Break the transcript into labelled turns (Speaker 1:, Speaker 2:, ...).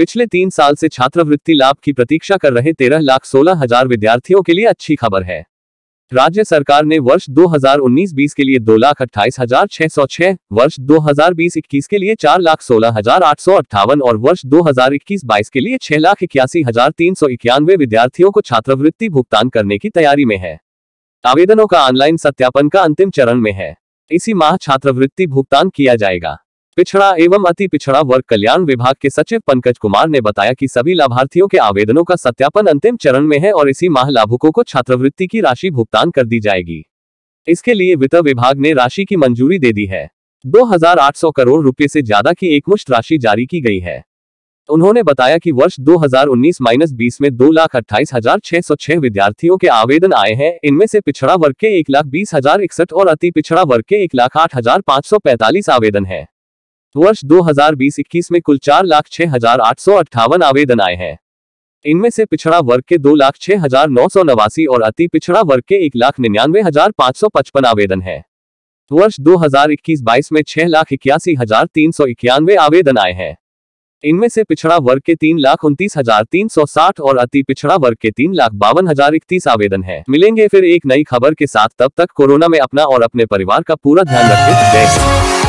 Speaker 1: पिछले तीन साल से छात्रवृत्ति लाभ की प्रतीक्षा कर रहे तेरह लाख सोलह हजार विद्यार्थियों के लिए अच्छी खबर है राज्य सरकार ने वर्ष 2019-20 के लिए दो लाख अट्ठाईस हजार छह सौ छह वर्ष 2020-21 के लिए चार लाख सोलह हजार आठ सौ अट्ठावन और वर्ष 2021-22 के लिए छह लाख इक्यासी हजार तीन सौ इक्यानवे विद्यार्थियों को छात्रवृत्ति भुगतान करने की तैयारी में है आवेदनों का ऑनलाइन सत्यापन का अंतिम चरण में है इसी माह छात्रवृत्ति भुगतान किया जाएगा पिछड़ा एवं अति पिछड़ा वर्ग कल्याण विभाग के सचिव पंकज कुमार ने बताया कि सभी लाभार्थियों के आवेदनों का सत्यापन अंतिम चरण में है और इसी माह लाभुकों को छात्रवृत्ति की राशि भुगतान कर दी जाएगी इसके लिए वित्त विभाग ने राशि की मंजूरी दे दी है 2,800 करोड़ रुपए से ज्यादा की एकमुश्त राशि जारी की गई है उन्होंने बताया कि वर्ष 2019-20 में दो लाख अट्ठाईस हजार छह सौ छह विद्यार्थियों के आवेदन आए हैं इनमें से पिछड़ा वर्ग के एक लाख बीस हजार इकसठ और अति पिछड़ा वर्ग के एक लाख आठ हजार पाँच सौ पैंतालीस आवेदन है वर्ष 2020-21 में कुल चार लाख छह हजार आठ सौ अट्ठावन आवेदन आए हैं इनमें से पिछड़ा वर्ग के दो लाख छह हजार नौ सौ नवासी और अति पिछड़ा वर्ग के एक लाख निन्यानवे हजार पाँच सौ पचपन आवेदन है वर्ष 2021-22 में छह लाख इक्यासी हजार तीन सौ इक्यानवे आवेदन आए हैं इनमें से पिछड़ा वर्ग के तीन लाख उनतीस हजार तीन सौ साठ और अति पिछड़ा वर्ग के तीन लाख बावन हजार इकतीस आवेदन है मिलेंगे फिर एक नई खबर के साथ तब तक कोरोना में अपना और अपने परिवार का पूरा ध्यान रखें